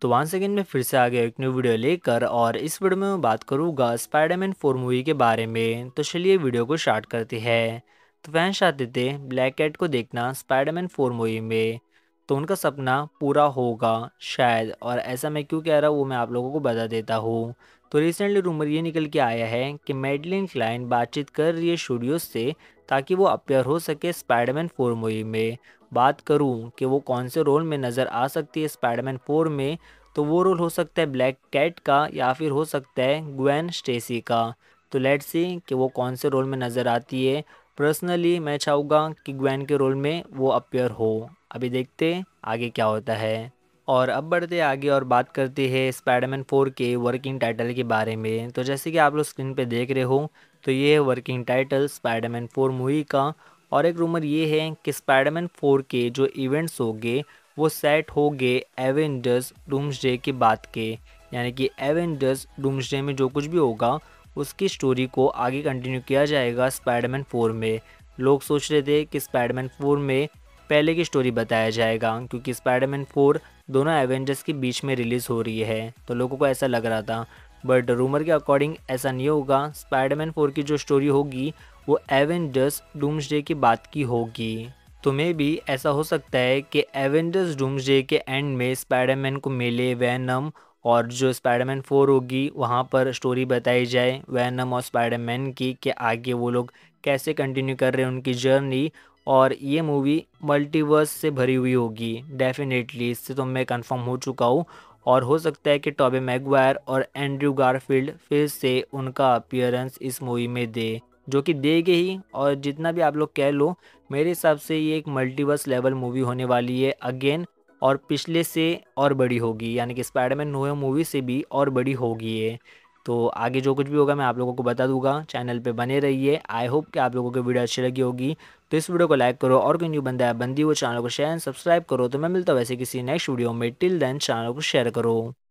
तो one second में फिर से आ गया एक न्यू वीडियो लेकर और इस वीडियो में मैं बात करूंगा स्पाइडरमैन फोर मूवी के बारे में तो चलिए वीडियो को स्टार्ट करते हैं तो वह चाहते थे ब्लैक कैट को देखना स्पाइडरमैन फोर मूवी में तो उनका सपना पूरा होगा शायद और ऐसा मैं क्यों कह रहा हूँ वो मैं आप लोगों को बता देता हूँ तो रिसेंटली रूमर ये निकल के आया है कि मेडलिन क्लाइन बातचीत कर रही है स्टूडियो से ताकि वो अपेयर हो सके स्पाइडरमैन फोर मूवी में बात करूँ कि वो कौन से रोल में नज़र आ सकती है स्पाइडरमैन फोर में तो वो रोल हो सकता है ब्लैक कैट का या फिर हो सकता है ग्वैन स्टेसी का तो लेट्स सी कि वो कौन से रोल में नज़र आती है पर्सनली मैं चाहूँगा कि ग्वैन के रोल में वो अपेयर हो अभी देखते आगे क्या होता है और अब बढ़ते आगे और बात करते हैं स्पाइडरमैन फोर के वर्किंग टाइटल के बारे में तो जैसे कि आप लोग स्क्रीन पे देख रहे हो तो ये है working title Spiderman four movie का और एक रूमर ये है कि स्पाइडरमैन फोर के जो इवेंट्स होंगे वो सेट होंगे एवेंजर्स डूम्सडे की बात के यानी कि एवेंजर्स डूम्सडे में जो कुछ भी होगा उसकी स्टोरी को आगे कंटिन्यू किया जाएगा स्पाइडरमैन फोर में लोग सोच रहे थे कि स्पाइडरमैन फोर में पहले की स्टोरी बताया जाएगा क्योंकि स्पाइडरमैन फोर दोनों एवेंजर्स के बीच में रिलीज़ हो रही है तो लोगों को ऐसा लग रहा था बट रूमर के अकॉर्डिंग ऐसा नहीं होगा स्पाइडरमैन फोर की जो स्टोरी होगी वो एवेंजर्स डूम्सडे की बात की होगी तो मे भी ऐसा हो सकता है कि एवेंजर्स डूम्सडे के एंड में स्पाइडरमैन को मिले वैनम और जो स्पाइडरमैन फोर होगी वहाँ पर स्टोरी बताई जाए वैनम और स्पाइडरमैन की कि आगे वो लोग कैसे कंटिन्यू कर रहे हैं उनकी जर्नी और ये मूवी मल्टीवर्स से भरी हुई होगी डेफिनेटली इससे तो मैं कंफर्म हो चुका हूँ और हो सकता है कि टॉबे मैगवायर और एंड्रयू गारफील्ड फिर से उनका अपियरेंस इस मूवी में दे जो कि देंगे ही और जितना भी आप लोग कह लो मेरे हिसाब से ये एक मल्टीवर्स लेवल मूवी होने वाली है अगेन और पिछले से और बड़ी होगी यानी कि स्पाइडरमैन नोए मूवी से भी और बड़ी होगी ये तो आगे जो कुछ भी होगा मैं आप लोगों को बता दूंगा चैनल पे बने रहिए आई होप कि आप लोगों को वीडियो अच्छी लगी होगी तो इस वीडियो को लाइक करो और कोई न्यू बंदा है बंदी हो चैनल को शेयर एंड सब्सक्राइब करो तो मैं मिलता हूँ वैसे किसी नेक्स्ट वीडियो में टिल देन चैनल को शेयर करो